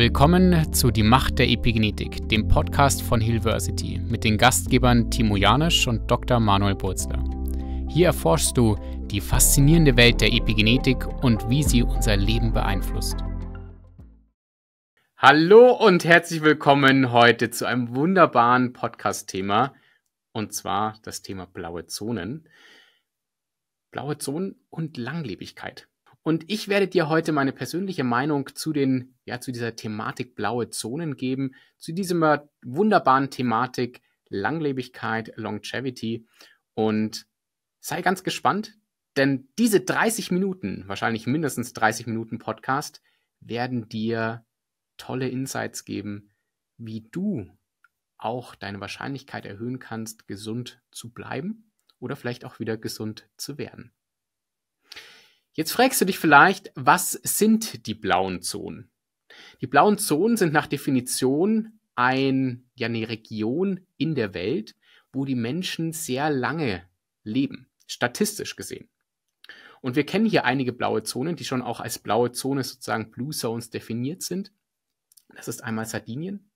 Willkommen zu Die Macht der Epigenetik, dem Podcast von Hillversity mit den Gastgebern Timo Janisch und Dr. Manuel Burzler. Hier erforschst du die faszinierende Welt der Epigenetik und wie sie unser Leben beeinflusst. Hallo und herzlich willkommen heute zu einem wunderbaren Podcast-Thema und zwar das Thema blaue Zonen. Blaue Zonen und Langlebigkeit. Und ich werde dir heute meine persönliche Meinung zu den, ja, zu dieser Thematik blaue Zonen geben, zu dieser äh, wunderbaren Thematik Langlebigkeit, Longevity. Und sei ganz gespannt, denn diese 30 Minuten, wahrscheinlich mindestens 30 Minuten Podcast, werden dir tolle Insights geben, wie du auch deine Wahrscheinlichkeit erhöhen kannst, gesund zu bleiben oder vielleicht auch wieder gesund zu werden. Jetzt fragst du dich vielleicht, was sind die blauen Zonen? Die blauen Zonen sind nach Definition ein, ja, eine Region in der Welt, wo die Menschen sehr lange leben, statistisch gesehen. Und wir kennen hier einige blaue Zonen, die schon auch als blaue Zone sozusagen Blue Zones definiert sind. Das ist einmal Sardinien,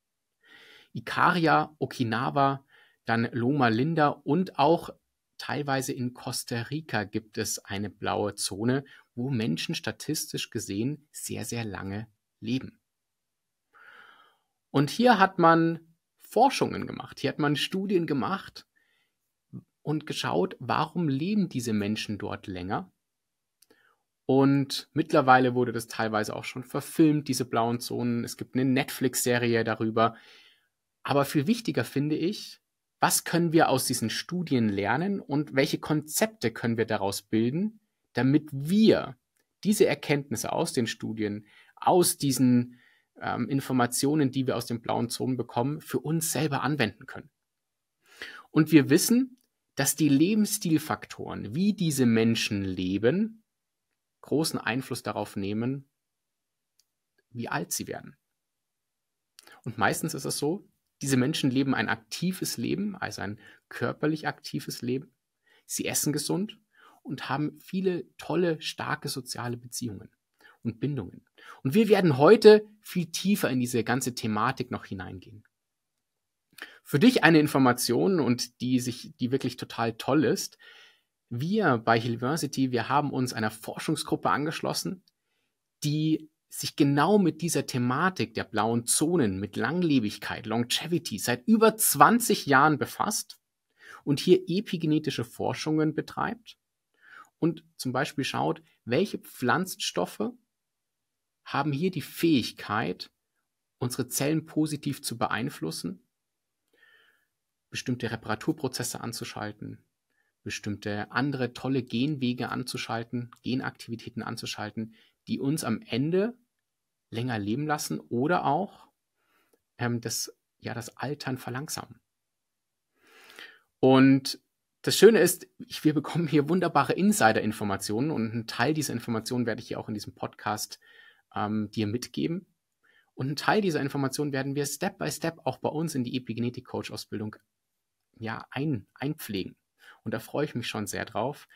Ikaria, Okinawa, dann Loma Linda und auch teilweise in Costa Rica gibt es eine blaue Zone, wo Menschen statistisch gesehen sehr, sehr lange leben. Und hier hat man Forschungen gemacht, hier hat man Studien gemacht und geschaut, warum leben diese Menschen dort länger. Und mittlerweile wurde das teilweise auch schon verfilmt, diese blauen Zonen. Es gibt eine Netflix-Serie darüber. Aber viel wichtiger finde ich, was können wir aus diesen Studien lernen und welche Konzepte können wir daraus bilden, damit wir diese Erkenntnisse aus den Studien, aus diesen ähm, Informationen, die wir aus den blauen Zonen bekommen, für uns selber anwenden können. Und wir wissen, dass die Lebensstilfaktoren, wie diese Menschen leben, großen Einfluss darauf nehmen, wie alt sie werden. Und meistens ist es so, diese Menschen leben ein aktives Leben, also ein körperlich aktives Leben. Sie essen gesund und haben viele tolle, starke soziale Beziehungen und Bindungen. Und wir werden heute viel tiefer in diese ganze Thematik noch hineingehen. Für dich eine Information und die sich, die wirklich total toll ist. Wir bei Hillversity, wir haben uns einer Forschungsgruppe angeschlossen, die sich genau mit dieser Thematik der blauen Zonen, mit Langlebigkeit, Longevity seit über 20 Jahren befasst und hier epigenetische Forschungen betreibt und zum Beispiel schaut, welche Pflanzenstoffe haben hier die Fähigkeit, unsere Zellen positiv zu beeinflussen, bestimmte Reparaturprozesse anzuschalten, bestimmte andere tolle Genwege anzuschalten, Genaktivitäten anzuschalten, die uns am Ende länger leben lassen oder auch ähm, das, ja, das Altern verlangsamen. Und das Schöne ist, ich, wir bekommen hier wunderbare Insider-Informationen und einen Teil dieser Informationen werde ich hier auch in diesem Podcast ähm, dir mitgeben. Und einen Teil dieser Informationen werden wir Step by Step auch bei uns in die Epigenetik-Coach-Ausbildung ja, ein, einpflegen. Und da freue ich mich schon sehr drauf,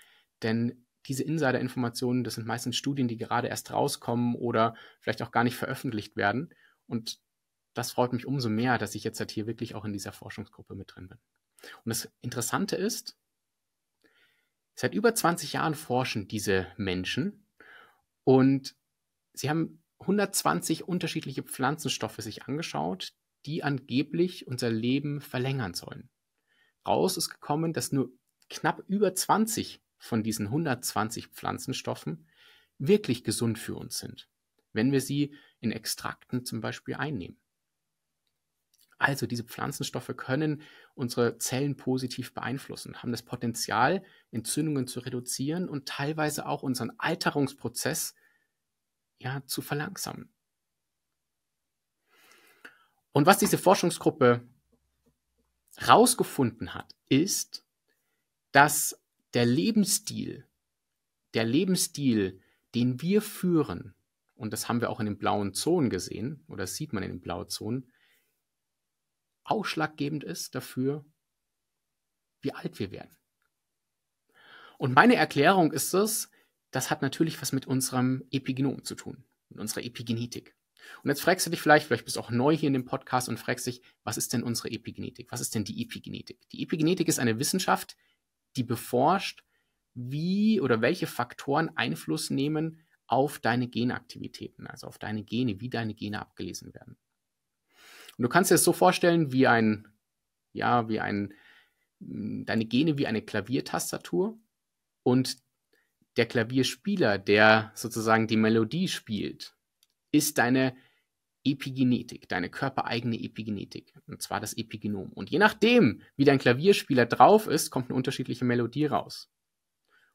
denn diese Insider-Informationen, das sind meistens Studien, die gerade erst rauskommen oder vielleicht auch gar nicht veröffentlicht werden. Und das freut mich umso mehr, dass ich jetzt halt hier wirklich auch in dieser Forschungsgruppe mit drin bin. Und das Interessante ist, seit über 20 Jahren forschen diese Menschen und sie haben 120 unterschiedliche Pflanzenstoffe sich angeschaut, die angeblich unser Leben verlängern sollen. Raus ist gekommen, dass nur knapp über 20 von diesen 120 Pflanzenstoffen wirklich gesund für uns sind, wenn wir sie in Extrakten zum Beispiel einnehmen. Also diese Pflanzenstoffe können unsere Zellen positiv beeinflussen, haben das Potenzial, Entzündungen zu reduzieren und teilweise auch unseren Alterungsprozess ja, zu verlangsamen. Und was diese Forschungsgruppe herausgefunden hat, ist, dass der Lebensstil, der Lebensstil, den wir führen, und das haben wir auch in den blauen Zonen gesehen, oder das sieht man in den blauen Zonen, ausschlaggebend ist dafür, wie alt wir werden. Und meine Erklärung ist es, das hat natürlich was mit unserem Epigenom zu tun, mit unserer Epigenetik. Und jetzt fragst du dich vielleicht, vielleicht bist du auch neu hier in dem Podcast und fragst dich, was ist denn unsere Epigenetik? Was ist denn die Epigenetik? Die Epigenetik ist eine Wissenschaft, die beforscht, wie oder welche Faktoren Einfluss nehmen auf deine Genaktivitäten, also auf deine Gene, wie deine Gene abgelesen werden. Und du kannst dir das so vorstellen, wie ein, ja, wie ein, hm, deine Gene wie eine Klaviertastatur und der Klavierspieler, der sozusagen die Melodie spielt, ist deine Epigenetik, deine körpereigene Epigenetik, und zwar das Epigenom. Und je nachdem, wie dein Klavierspieler drauf ist, kommt eine unterschiedliche Melodie raus.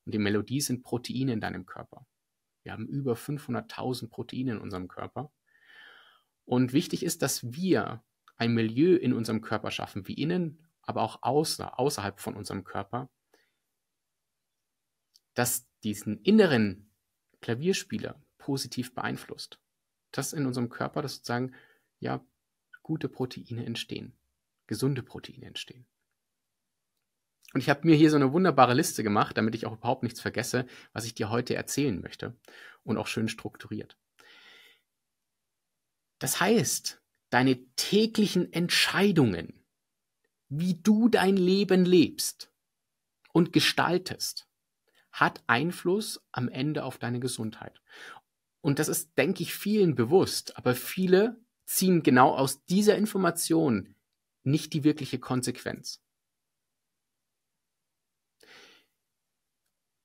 Und die Melodie sind Proteine in deinem Körper. Wir haben über 500.000 Proteine in unserem Körper. Und wichtig ist, dass wir ein Milieu in unserem Körper schaffen, wie innen, aber auch außer, außerhalb von unserem Körper, das diesen inneren Klavierspieler positiv beeinflusst dass in unserem Körper, das sozusagen ja gute Proteine entstehen, gesunde Proteine entstehen. Und ich habe mir hier so eine wunderbare Liste gemacht, damit ich auch überhaupt nichts vergesse, was ich dir heute erzählen möchte und auch schön strukturiert. Das heißt, deine täglichen Entscheidungen, wie du dein Leben lebst und gestaltest, hat Einfluss am Ende auf deine Gesundheit und das ist, denke ich, vielen bewusst, aber viele ziehen genau aus dieser Information nicht die wirkliche Konsequenz.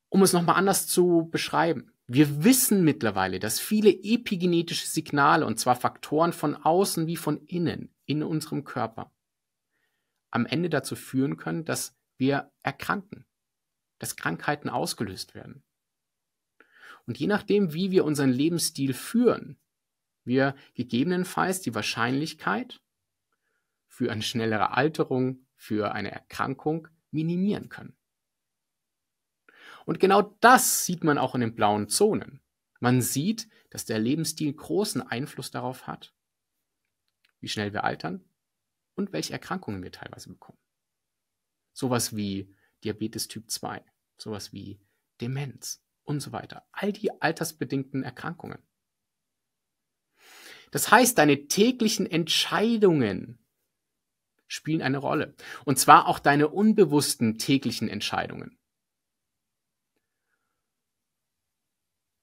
Um es nochmal anders zu beschreiben. Wir wissen mittlerweile, dass viele epigenetische Signale, und zwar Faktoren von außen wie von innen, in unserem Körper, am Ende dazu führen können, dass wir erkranken, dass Krankheiten ausgelöst werden. Und je nachdem, wie wir unseren Lebensstil führen, wir gegebenenfalls die Wahrscheinlichkeit für eine schnellere Alterung, für eine Erkrankung minimieren können. Und genau das sieht man auch in den blauen Zonen. Man sieht, dass der Lebensstil großen Einfluss darauf hat, wie schnell wir altern und welche Erkrankungen wir teilweise bekommen. Sowas wie Diabetes Typ 2, sowas wie Demenz und so weiter. All die altersbedingten Erkrankungen. Das heißt, deine täglichen Entscheidungen spielen eine Rolle. Und zwar auch deine unbewussten täglichen Entscheidungen.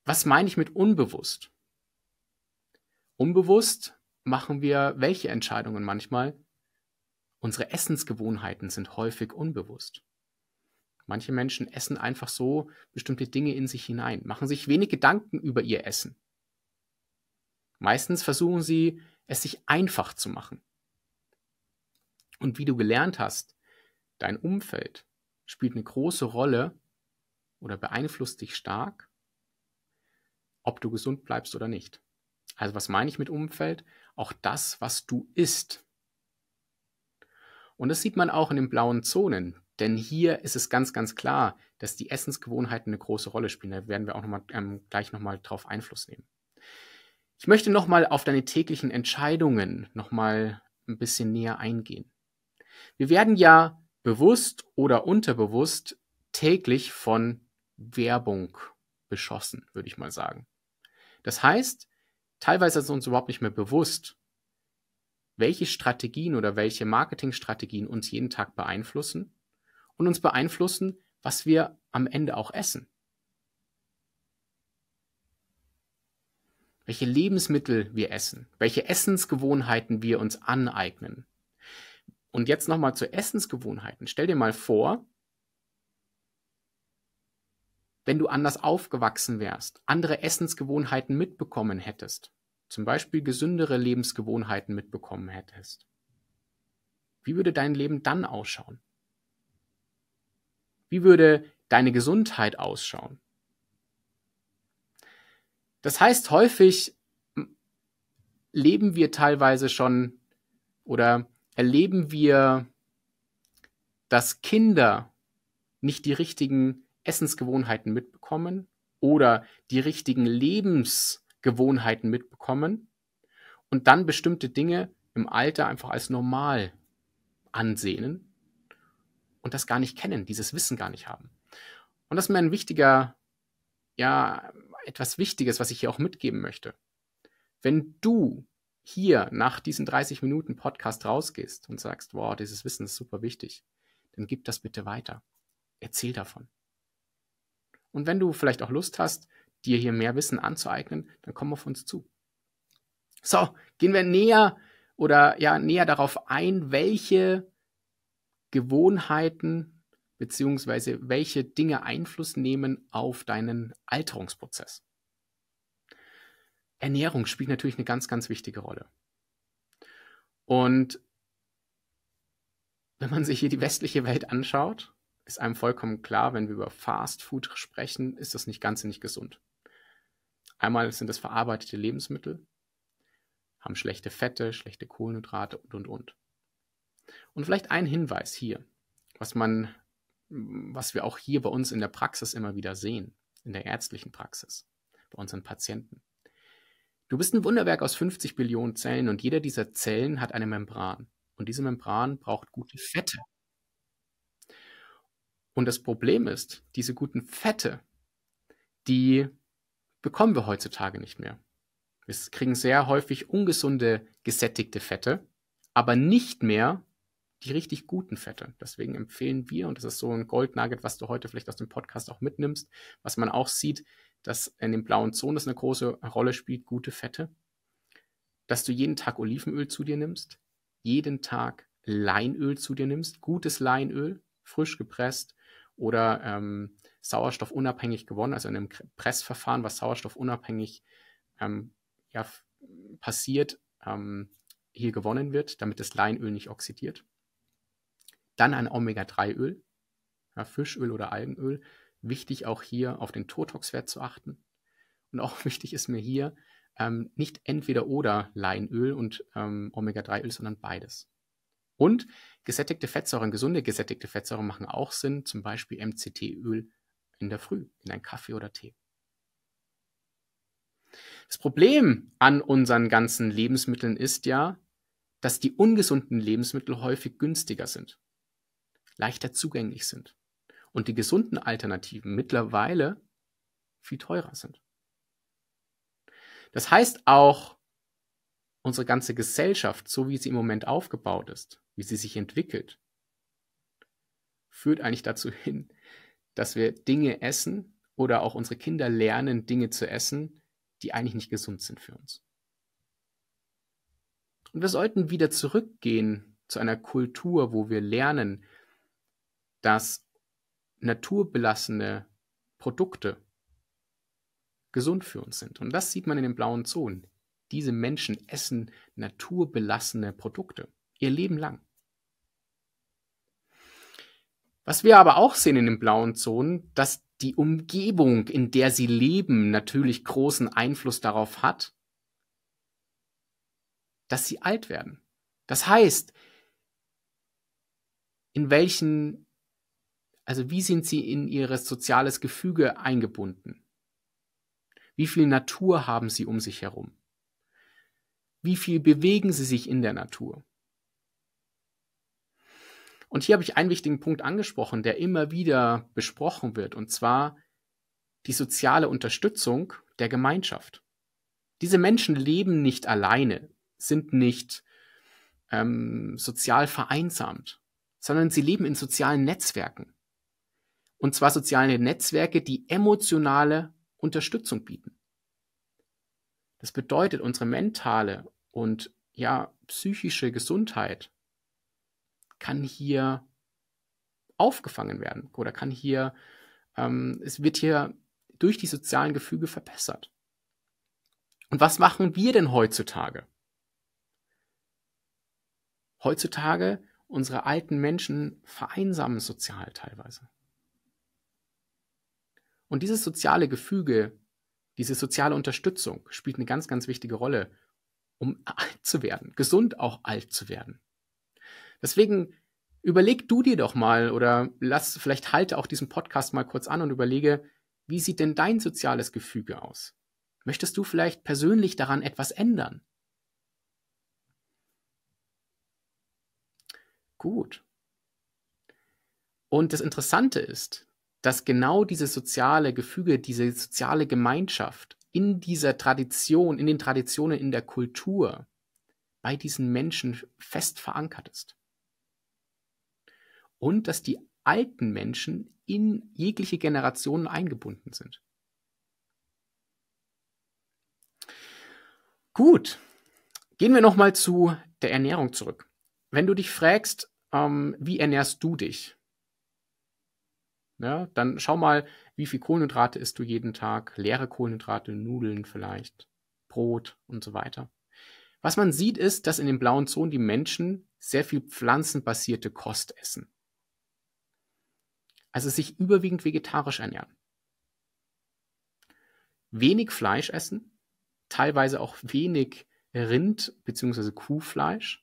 Was meine ich mit unbewusst? Unbewusst machen wir welche Entscheidungen manchmal? Unsere Essensgewohnheiten sind häufig unbewusst. Manche Menschen essen einfach so bestimmte Dinge in sich hinein, machen sich wenig Gedanken über ihr Essen. Meistens versuchen sie, es sich einfach zu machen. Und wie du gelernt hast, dein Umfeld spielt eine große Rolle oder beeinflusst dich stark, ob du gesund bleibst oder nicht. Also was meine ich mit Umfeld? Auch das, was du isst. Und das sieht man auch in den blauen Zonen, denn hier ist es ganz, ganz klar, dass die Essensgewohnheiten eine große Rolle spielen. Da werden wir auch noch mal, ähm, gleich nochmal drauf Einfluss nehmen. Ich möchte nochmal auf deine täglichen Entscheidungen nochmal ein bisschen näher eingehen. Wir werden ja bewusst oder unterbewusst täglich von Werbung beschossen, würde ich mal sagen. Das heißt, teilweise ist uns überhaupt nicht mehr bewusst, welche Strategien oder welche Marketingstrategien uns jeden Tag beeinflussen und uns beeinflussen, was wir am Ende auch essen. Welche Lebensmittel wir essen, welche Essensgewohnheiten wir uns aneignen. Und jetzt nochmal zu Essensgewohnheiten. Stell dir mal vor, wenn du anders aufgewachsen wärst, andere Essensgewohnheiten mitbekommen hättest, zum Beispiel gesündere Lebensgewohnheiten mitbekommen hättest. Wie würde dein Leben dann ausschauen? Wie würde deine Gesundheit ausschauen? Das heißt, häufig leben wir teilweise schon oder erleben wir, dass Kinder nicht die richtigen Essensgewohnheiten mitbekommen oder die richtigen Lebensgewohnheiten mitbekommen und dann bestimmte Dinge im Alter einfach als normal ansehen und das gar nicht kennen, dieses Wissen gar nicht haben. Und das ist mir ein wichtiger, ja, etwas Wichtiges, was ich hier auch mitgeben möchte. Wenn du hier nach diesen 30 Minuten Podcast rausgehst und sagst, wow, dieses Wissen ist super wichtig, dann gib das bitte weiter. Erzähl davon. Und wenn du vielleicht auch Lust hast, dir hier mehr Wissen anzueignen, dann komm auf uns zu. So, gehen wir näher oder ja, näher darauf ein, welche Gewohnheiten beziehungsweise welche Dinge Einfluss nehmen auf deinen Alterungsprozess. Ernährung spielt natürlich eine ganz, ganz wichtige Rolle. Und wenn man sich hier die westliche Welt anschaut, ist einem vollkommen klar, wenn wir über Fast Food sprechen, ist das nicht ganz nicht gesund. Einmal sind das verarbeitete Lebensmittel, haben schlechte Fette, schlechte Kohlenhydrate und, und, und. Und vielleicht ein Hinweis hier, was man, was wir auch hier bei uns in der Praxis immer wieder sehen, in der ärztlichen Praxis, bei unseren Patienten. Du bist ein Wunderwerk aus 50 Billionen Zellen und jeder dieser Zellen hat eine Membran. Und diese Membran braucht gute Fette. Und das Problem ist, diese guten Fette, die bekommen wir heutzutage nicht mehr. Wir kriegen sehr häufig ungesunde, gesättigte Fette, aber nicht mehr die richtig guten Fette. Deswegen empfehlen wir, und das ist so ein Goldnugget, was du heute vielleicht aus dem Podcast auch mitnimmst, was man auch sieht, dass in den blauen Zonen das eine große Rolle spielt, gute Fette, dass du jeden Tag Olivenöl zu dir nimmst, jeden Tag Leinöl zu dir nimmst, gutes Leinöl, frisch gepresst oder ähm, sauerstoffunabhängig gewonnen, also in einem Pressverfahren, was sauerstoffunabhängig ähm, ja, passiert, ähm, hier gewonnen wird, damit das Leinöl nicht oxidiert. Dann ein Omega-3-Öl, ja, Fischöl oder Algenöl. Wichtig auch hier auf den Totox-Wert zu achten. Und auch wichtig ist mir hier ähm, nicht entweder oder Leinöl und ähm, Omega-3-Öl, sondern beides. Und gesättigte Fettsäuren, gesunde gesättigte Fettsäuren machen auch Sinn, zum Beispiel MCT-Öl in der Früh, in einen Kaffee oder Tee. Das Problem an unseren ganzen Lebensmitteln ist ja, dass die ungesunden Lebensmittel häufig günstiger sind leichter zugänglich sind und die gesunden Alternativen mittlerweile viel teurer sind. Das heißt auch, unsere ganze Gesellschaft, so wie sie im Moment aufgebaut ist, wie sie sich entwickelt, führt eigentlich dazu hin, dass wir Dinge essen oder auch unsere Kinder lernen, Dinge zu essen, die eigentlich nicht gesund sind für uns. Und wir sollten wieder zurückgehen zu einer Kultur, wo wir lernen, dass naturbelassene Produkte gesund für uns sind. Und das sieht man in den blauen Zonen. Diese Menschen essen naturbelassene Produkte ihr Leben lang. Was wir aber auch sehen in den blauen Zonen, dass die Umgebung, in der sie leben, natürlich großen Einfluss darauf hat, dass sie alt werden. Das heißt, in welchen also wie sind sie in ihr soziales Gefüge eingebunden? Wie viel Natur haben sie um sich herum? Wie viel bewegen sie sich in der Natur? Und hier habe ich einen wichtigen Punkt angesprochen, der immer wieder besprochen wird, und zwar die soziale Unterstützung der Gemeinschaft. Diese Menschen leben nicht alleine, sind nicht ähm, sozial vereinsamt, sondern sie leben in sozialen Netzwerken und zwar soziale Netzwerke, die emotionale Unterstützung bieten. Das bedeutet, unsere mentale und ja, psychische Gesundheit kann hier aufgefangen werden oder kann hier, ähm, es wird hier durch die sozialen Gefüge verbessert. Und was machen wir denn heutzutage? Heutzutage, unsere alten Menschen vereinsamen sozial teilweise. Und dieses soziale Gefüge, diese soziale Unterstützung spielt eine ganz, ganz wichtige Rolle, um alt zu werden, gesund auch alt zu werden. Deswegen überleg du dir doch mal oder lass, vielleicht halte auch diesen Podcast mal kurz an und überlege, wie sieht denn dein soziales Gefüge aus? Möchtest du vielleicht persönlich daran etwas ändern? Gut. Und das Interessante ist, dass genau dieses soziale Gefüge, diese soziale Gemeinschaft in dieser Tradition, in den Traditionen, in der Kultur bei diesen Menschen fest verankert ist. Und dass die alten Menschen in jegliche Generationen eingebunden sind. Gut, gehen wir nochmal zu der Ernährung zurück. Wenn du dich fragst, ähm, wie ernährst du dich? Ja, dann schau mal, wie viel Kohlenhydrate isst du jeden Tag, leere Kohlenhydrate, Nudeln vielleicht, Brot und so weiter. Was man sieht, ist, dass in den blauen Zonen die Menschen sehr viel pflanzenbasierte Kost essen. Also sich überwiegend vegetarisch ernähren. Wenig Fleisch essen, teilweise auch wenig Rind- bzw. Kuhfleisch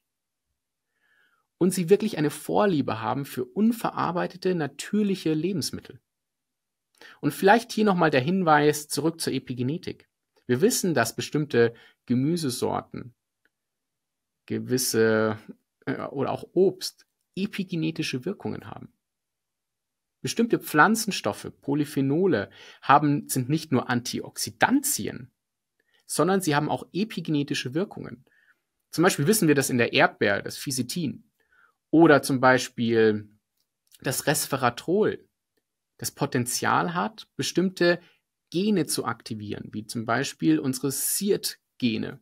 und sie wirklich eine Vorliebe haben für unverarbeitete, natürliche Lebensmittel. Und vielleicht hier nochmal der Hinweis zurück zur Epigenetik. Wir wissen, dass bestimmte Gemüsesorten, gewisse äh, oder auch Obst epigenetische Wirkungen haben. Bestimmte Pflanzenstoffe, Polyphenole, haben, sind nicht nur Antioxidantien, sondern sie haben auch epigenetische Wirkungen. Zum Beispiel wissen wir dass in der Erdbeere, das Physitin. Oder zum Beispiel das Resveratrol, das Potenzial hat, bestimmte Gene zu aktivieren, wie zum Beispiel unsere SIRT-Gene,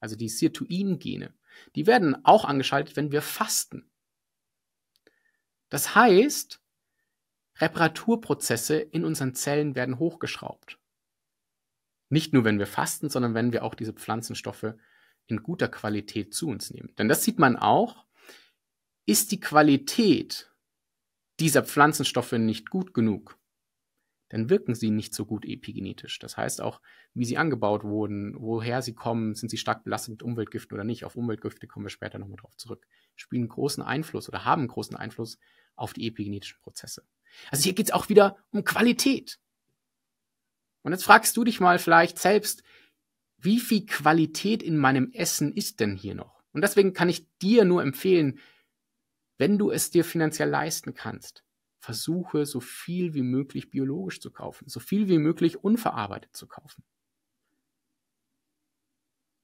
also die Sirtuin-Gene. Die werden auch angeschaltet, wenn wir fasten. Das heißt, Reparaturprozesse in unseren Zellen werden hochgeschraubt. Nicht nur, wenn wir fasten, sondern wenn wir auch diese Pflanzenstoffe in guter Qualität zu uns nehmen. Denn das sieht man auch, ist die Qualität dieser Pflanzenstoffe nicht gut genug, dann wirken sie nicht so gut epigenetisch. Das heißt auch, wie sie angebaut wurden, woher sie kommen, sind sie stark belastet mit Umweltgiften oder nicht. Auf Umweltgifte kommen wir später nochmal drauf zurück. Spielen großen Einfluss oder haben großen Einfluss auf die epigenetischen Prozesse. Also hier geht es auch wieder um Qualität. Und jetzt fragst du dich mal vielleicht selbst, wie viel Qualität in meinem Essen ist denn hier noch? Und deswegen kann ich dir nur empfehlen, wenn du es dir finanziell leisten kannst, versuche so viel wie möglich biologisch zu kaufen, so viel wie möglich unverarbeitet zu kaufen.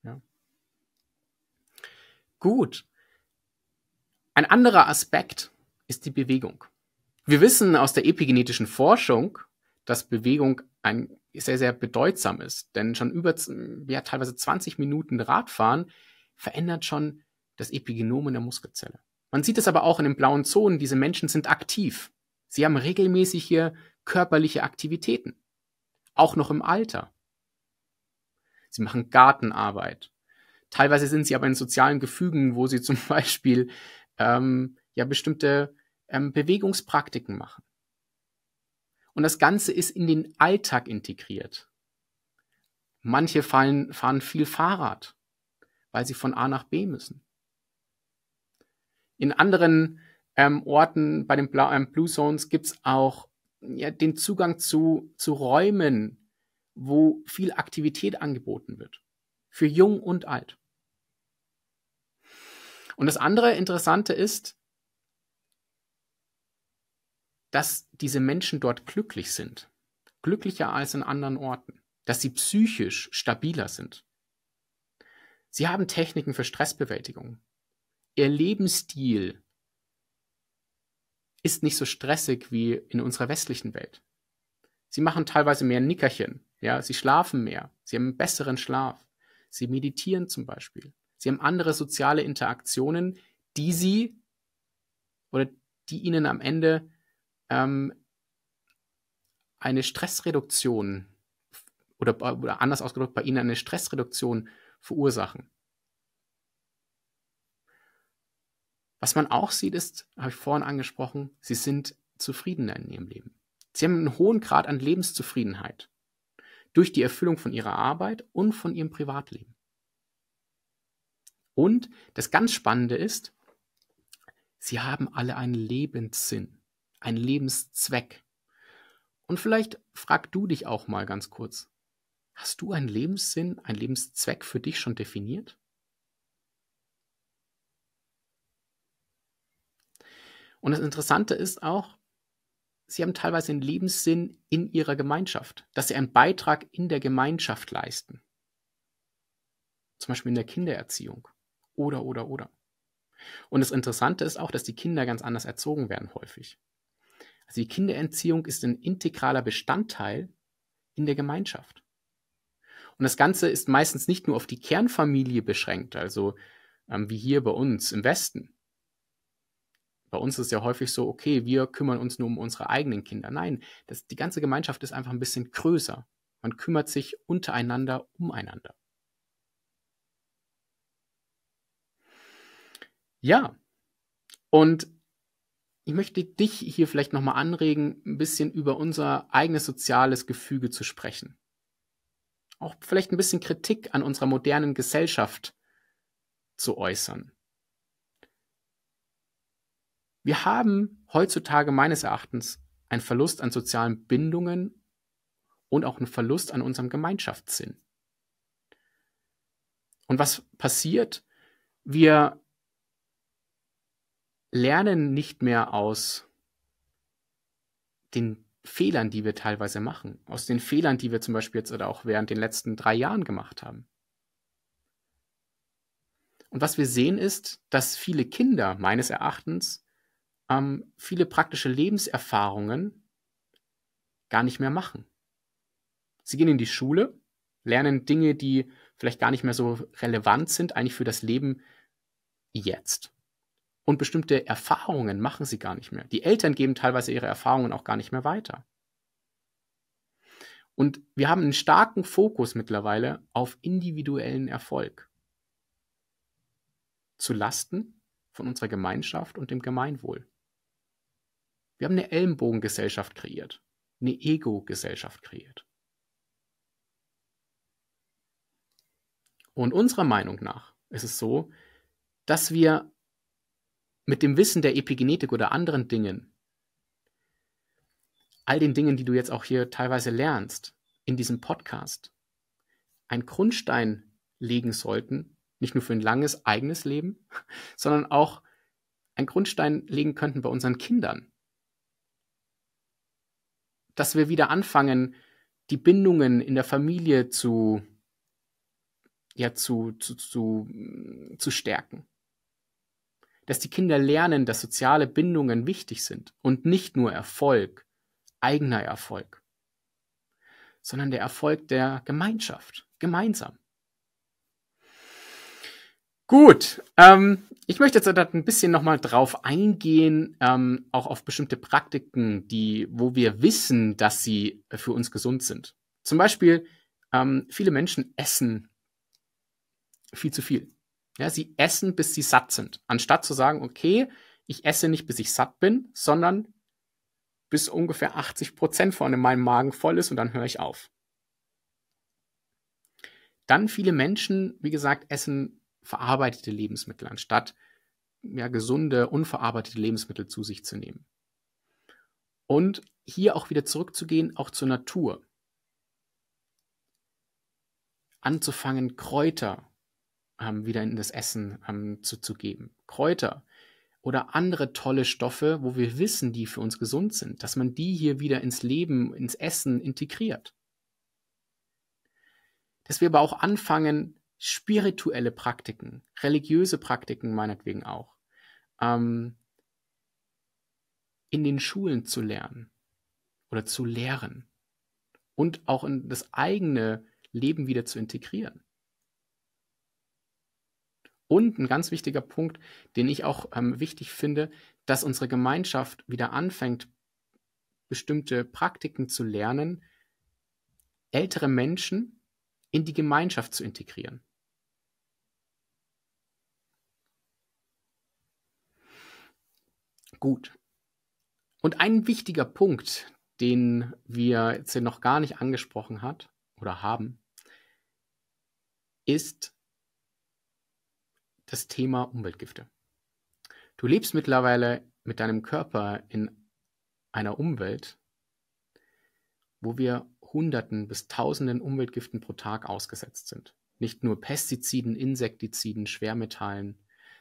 Ja. Gut. Ein anderer Aspekt ist die Bewegung. Wir wissen aus der epigenetischen Forschung, dass Bewegung ein sehr, sehr bedeutsam ist. Denn schon über ja, teilweise 20 Minuten Radfahren verändert schon das Epigenom in der Muskelzelle. Man sieht es aber auch in den blauen Zonen, diese Menschen sind aktiv. Sie haben regelmäßig hier körperliche Aktivitäten, auch noch im Alter. Sie machen Gartenarbeit. Teilweise sind sie aber in sozialen Gefügen, wo sie zum Beispiel ähm, ja bestimmte ähm, Bewegungspraktiken machen. Und das Ganze ist in den Alltag integriert. Manche fallen, fahren viel Fahrrad, weil sie von A nach B müssen. In anderen ähm, Orten bei den Bla ähm, Blue Zones gibt's auch ja, den Zugang zu, zu Räumen, wo viel Aktivität angeboten wird. Für jung und alt. Und das andere Interessante ist, dass diese Menschen dort glücklich sind. Glücklicher als in anderen Orten. Dass sie psychisch stabiler sind. Sie haben Techniken für Stressbewältigung ihr Lebensstil ist nicht so stressig wie in unserer westlichen Welt. Sie machen teilweise mehr Nickerchen, ja, sie schlafen mehr, sie haben einen besseren Schlaf, sie meditieren zum Beispiel, sie haben andere soziale Interaktionen, die sie oder die ihnen am Ende ähm, eine Stressreduktion oder, oder anders ausgedrückt bei ihnen eine Stressreduktion verursachen. Was man auch sieht, ist, habe ich vorhin angesprochen, sie sind zufriedener in ihrem Leben. Sie haben einen hohen Grad an Lebenszufriedenheit durch die Erfüllung von ihrer Arbeit und von ihrem Privatleben. Und das ganz Spannende ist, sie haben alle einen Lebenssinn, einen Lebenszweck. Und vielleicht frag du dich auch mal ganz kurz, hast du einen Lebenssinn, einen Lebenszweck für dich schon definiert? Und das Interessante ist auch, sie haben teilweise einen Lebenssinn in ihrer Gemeinschaft, dass sie einen Beitrag in der Gemeinschaft leisten. Zum Beispiel in der Kindererziehung. Oder, oder, oder. Und das Interessante ist auch, dass die Kinder ganz anders erzogen werden häufig. Also die Kindererziehung ist ein integraler Bestandteil in der Gemeinschaft. Und das Ganze ist meistens nicht nur auf die Kernfamilie beschränkt, also ähm, wie hier bei uns im Westen, bei uns ist ja häufig so, okay, wir kümmern uns nur um unsere eigenen Kinder. Nein, das, die ganze Gemeinschaft ist einfach ein bisschen größer. Man kümmert sich untereinander umeinander. Ja, und ich möchte dich hier vielleicht nochmal anregen, ein bisschen über unser eigenes soziales Gefüge zu sprechen. Auch vielleicht ein bisschen Kritik an unserer modernen Gesellschaft zu äußern. Wir haben heutzutage meines Erachtens einen Verlust an sozialen Bindungen und auch einen Verlust an unserem Gemeinschaftssinn. Und was passiert? Wir lernen nicht mehr aus den Fehlern, die wir teilweise machen, aus den Fehlern, die wir zum Beispiel jetzt oder auch während den letzten drei Jahren gemacht haben. Und was wir sehen ist, dass viele Kinder meines Erachtens ähm, viele praktische Lebenserfahrungen gar nicht mehr machen. Sie gehen in die Schule, lernen Dinge, die vielleicht gar nicht mehr so relevant sind, eigentlich für das Leben jetzt. Und bestimmte Erfahrungen machen sie gar nicht mehr. Die Eltern geben teilweise ihre Erfahrungen auch gar nicht mehr weiter. Und wir haben einen starken Fokus mittlerweile auf individuellen Erfolg. Zu Lasten von unserer Gemeinschaft und dem Gemeinwohl. Wir haben eine Ellenbogengesellschaft kreiert, eine Ego-Gesellschaft kreiert. Und unserer Meinung nach ist es so, dass wir mit dem Wissen der Epigenetik oder anderen Dingen, all den Dingen, die du jetzt auch hier teilweise lernst, in diesem Podcast, einen Grundstein legen sollten, nicht nur für ein langes eigenes Leben, sondern auch einen Grundstein legen könnten bei unseren Kindern, dass wir wieder anfangen, die Bindungen in der Familie zu, ja, zu, zu, zu, mm, zu stärken. Dass die Kinder lernen, dass soziale Bindungen wichtig sind und nicht nur Erfolg, eigener Erfolg, sondern der Erfolg der Gemeinschaft, gemeinsam. Gut, ähm, ich möchte jetzt ein bisschen nochmal drauf eingehen, ähm, auch auf bestimmte Praktiken, die, wo wir wissen, dass sie für uns gesund sind. Zum Beispiel, ähm, viele Menschen essen viel zu viel. Ja, sie essen, bis sie satt sind. Anstatt zu sagen, okay, ich esse nicht, bis ich satt bin, sondern bis ungefähr 80 Prozent von meinem Magen voll ist und dann höre ich auf. Dann viele Menschen, wie gesagt, essen verarbeitete Lebensmittel, anstatt ja, gesunde, unverarbeitete Lebensmittel zu sich zu nehmen. Und hier auch wieder zurückzugehen, auch zur Natur. Anzufangen, Kräuter ähm, wieder in das Essen ähm, zu, zu geben. Kräuter oder andere tolle Stoffe, wo wir wissen, die für uns gesund sind, dass man die hier wieder ins Leben, ins Essen integriert. Dass wir aber auch anfangen, spirituelle Praktiken, religiöse Praktiken meinetwegen auch, ähm, in den Schulen zu lernen oder zu lehren und auch in das eigene Leben wieder zu integrieren. Und ein ganz wichtiger Punkt, den ich auch ähm, wichtig finde, dass unsere Gemeinschaft wieder anfängt, bestimmte Praktiken zu lernen, ältere Menschen in die Gemeinschaft zu integrieren. Gut. Und ein wichtiger Punkt, den wir jetzt noch gar nicht angesprochen hat oder haben, ist das Thema Umweltgifte. Du lebst mittlerweile mit deinem Körper in einer Umwelt, wo wir Hunderten bis Tausenden Umweltgiften pro Tag ausgesetzt sind. Nicht nur Pestiziden, Insektiziden, Schwermetallen,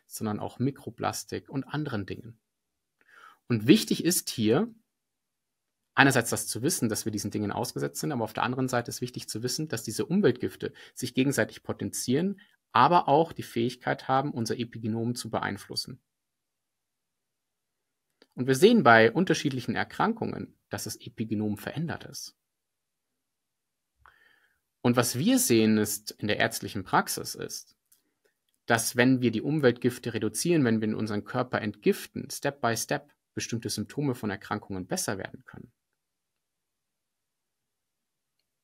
sondern auch Mikroplastik und anderen Dingen. Und wichtig ist hier, einerseits das zu wissen, dass wir diesen Dingen ausgesetzt sind, aber auf der anderen Seite ist wichtig zu wissen, dass diese Umweltgifte sich gegenseitig potenzieren, aber auch die Fähigkeit haben, unser Epigenom zu beeinflussen. Und wir sehen bei unterschiedlichen Erkrankungen, dass das Epigenom verändert ist. Und was wir sehen ist in der ärztlichen Praxis ist, dass wenn wir die Umweltgifte reduzieren, wenn wir in unseren Körper entgiften, Step by Step, bestimmte Symptome von Erkrankungen besser werden können.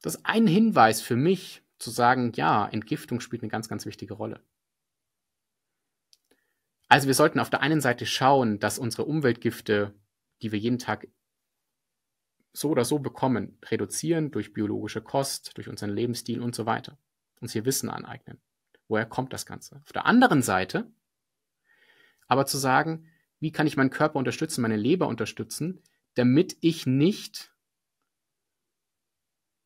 Das ist ein Hinweis für mich, zu sagen, ja, Entgiftung spielt eine ganz, ganz wichtige Rolle. Also wir sollten auf der einen Seite schauen, dass unsere Umweltgifte, die wir jeden Tag so oder so bekommen, reduzieren durch biologische Kost, durch unseren Lebensstil und so weiter. Uns hier Wissen aneignen. Woher kommt das Ganze? Auf der anderen Seite aber zu sagen, wie kann ich meinen Körper unterstützen, meine Leber unterstützen, damit ich nicht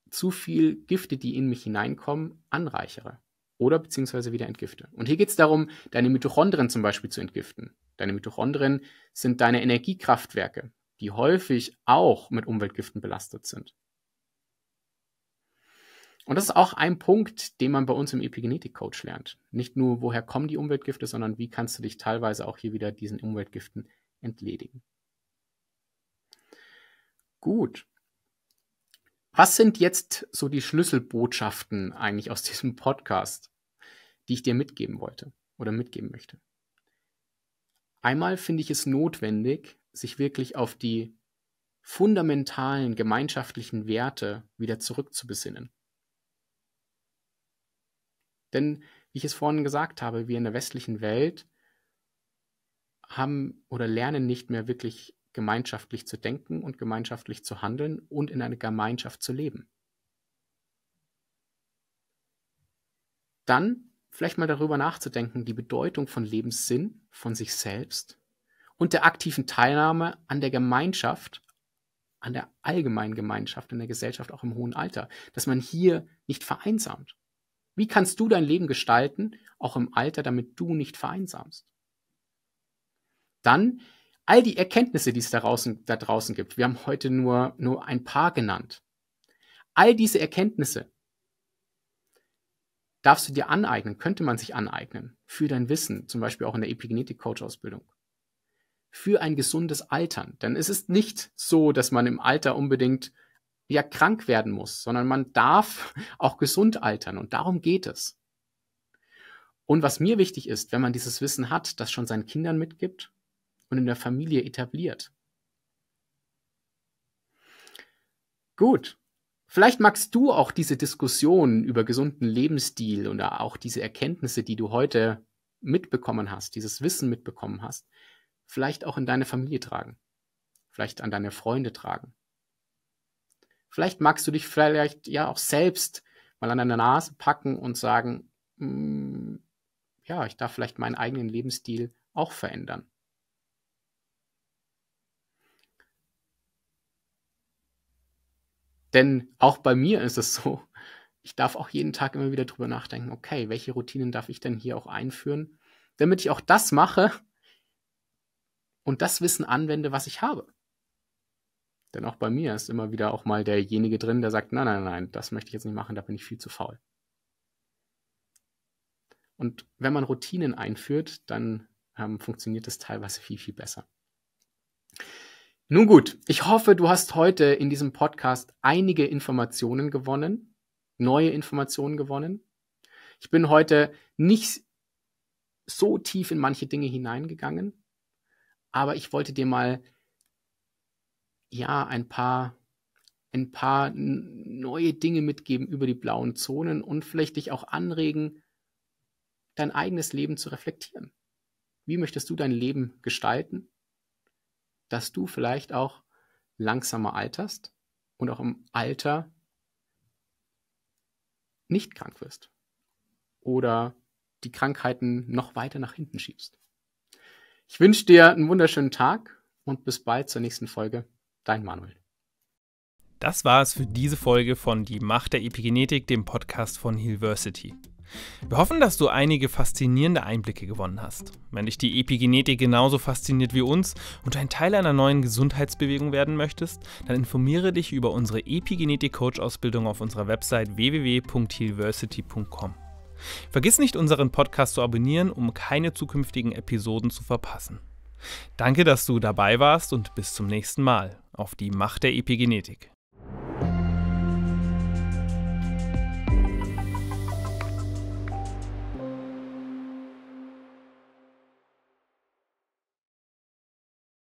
zu viel Gifte, die in mich hineinkommen, anreichere oder beziehungsweise wieder entgifte. Und hier geht es darum, deine Mitochondrien zum Beispiel zu entgiften. Deine Mitochondrien sind deine Energiekraftwerke, die häufig auch mit Umweltgiften belastet sind. Und das ist auch ein Punkt, den man bei uns im Epigenetik-Coach lernt. Nicht nur, woher kommen die Umweltgifte, sondern wie kannst du dich teilweise auch hier wieder diesen Umweltgiften entledigen. Gut. Was sind jetzt so die Schlüsselbotschaften eigentlich aus diesem Podcast, die ich dir mitgeben wollte oder mitgeben möchte? Einmal finde ich es notwendig, sich wirklich auf die fundamentalen gemeinschaftlichen Werte wieder zurückzubesinnen denn, wie ich es vorhin gesagt habe, wir in der westlichen Welt haben oder lernen nicht mehr wirklich gemeinschaftlich zu denken und gemeinschaftlich zu handeln und in einer Gemeinschaft zu leben. Dann vielleicht mal darüber nachzudenken, die Bedeutung von Lebenssinn, von sich selbst und der aktiven Teilnahme an der Gemeinschaft, an der allgemeinen Gemeinschaft in der Gesellschaft, auch im hohen Alter, dass man hier nicht vereinsamt, wie kannst du dein Leben gestalten, auch im Alter, damit du nicht vereinsamst? Dann all die Erkenntnisse, die es da draußen, da draußen gibt. Wir haben heute nur, nur ein paar genannt. All diese Erkenntnisse darfst du dir aneignen, könnte man sich aneignen, für dein Wissen, zum Beispiel auch in der Epigenetik-Coach-Ausbildung für ein gesundes Altern. Denn es ist nicht so, dass man im Alter unbedingt ja krank werden muss, sondern man darf auch gesund altern und darum geht es. Und was mir wichtig ist, wenn man dieses Wissen hat, das schon seinen Kindern mitgibt und in der Familie etabliert. Gut. Vielleicht magst du auch diese Diskussion über gesunden Lebensstil und auch diese Erkenntnisse, die du heute mitbekommen hast, dieses Wissen mitbekommen hast, vielleicht auch in deine Familie tragen, vielleicht an deine Freunde tragen, Vielleicht magst du dich vielleicht ja auch selbst mal an deine Nase packen und sagen, mm, ja, ich darf vielleicht meinen eigenen Lebensstil auch verändern. Denn auch bei mir ist es so, ich darf auch jeden Tag immer wieder drüber nachdenken, okay, welche Routinen darf ich denn hier auch einführen, damit ich auch das mache und das Wissen anwende, was ich habe. Denn auch bei mir ist immer wieder auch mal derjenige drin, der sagt, nein, nein, nein, das möchte ich jetzt nicht machen, da bin ich viel zu faul. Und wenn man Routinen einführt, dann ähm, funktioniert das teilweise viel, viel besser. Nun gut, ich hoffe, du hast heute in diesem Podcast einige Informationen gewonnen, neue Informationen gewonnen. Ich bin heute nicht so tief in manche Dinge hineingegangen, aber ich wollte dir mal ja, ein paar, ein paar neue Dinge mitgeben über die blauen Zonen und vielleicht dich auch anregen, dein eigenes Leben zu reflektieren. Wie möchtest du dein Leben gestalten, dass du vielleicht auch langsamer alterst und auch im Alter nicht krank wirst oder die Krankheiten noch weiter nach hinten schiebst. Ich wünsche dir einen wunderschönen Tag und bis bald zur nächsten Folge. Dein Manuel. Das war es für diese Folge von Die Macht der Epigenetik, dem Podcast von Hillversity. Wir hoffen, dass du einige faszinierende Einblicke gewonnen hast. Wenn dich die Epigenetik genauso fasziniert wie uns und ein Teil einer neuen Gesundheitsbewegung werden möchtest, dann informiere dich über unsere Epigenetik-Coach-Ausbildung auf unserer Website www.hillversity.com. Vergiss nicht, unseren Podcast zu abonnieren, um keine zukünftigen Episoden zu verpassen. Danke, dass du dabei warst und bis zum nächsten Mal auf die Macht der Epigenetik.